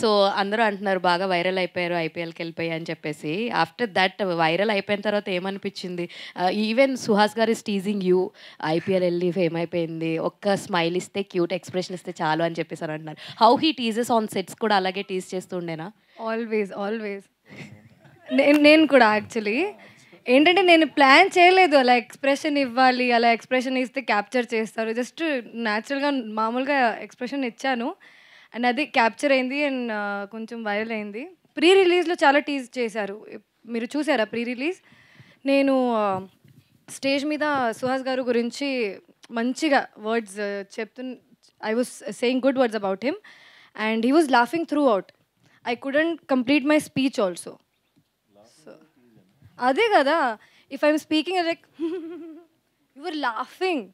so అందరూ అంటున్నారు బాగా వైరల్ అయిపోయారు ఐపీఎల్కి వెళ్ళిపోయి అని చెప్పేసి ఆఫ్టర్ దట్ వైరల్ అయిపోయిన తర్వాత ఏమనిపించింది ఈవెన్ సుహాస్ గారు ఇస్ టీజింగ్ యూ ఐపీఎల్ వెళ్ళి ఫేమ్ అయిపోయింది ఒక్క స్మైల్ ఇస్తే క్యూట్ ఎక్స్ప్రెషన్ ఇస్తే చాలు అని చెప్పేసి అని అంటున్నారు how he teases on sets కూడా అలాగే టీజ్ చేస్తుండేనా ఆల్వేస్ ఆల్వేస్ నేను నేను కూడా యాక్చువల్లీ ఏంటంటే నేను ప్లాన్ చేయలేదు అలా ఎక్స్ప్రెషన్ ఇవ్వాలి అలా ఎక్స్ప్రెషన్ ఇస్తే క్యాప్చర్ చేస్తారు జస్ట్ న్యాచురల్గా మామూలుగా ఎక్స్ప్రెషన్ ఇచ్చాను అండ్ అది క్యాప్చర్ అయింది అండ్ కొంచెం వైరల్ అయింది ప్రీ రిలీజ్లో చాలా టీజ్ చేశారు మీరు చూసారా ప్రీ రిలీజ్ నేను స్టేజ్ మీద సుహాస్ గారు గురించి మంచిగా వర్డ్స్ చెప్తు I was saying good words about him and he was laughing throughout I couldn't complete my speech also so అదే కదా if I'm speaking like you laughing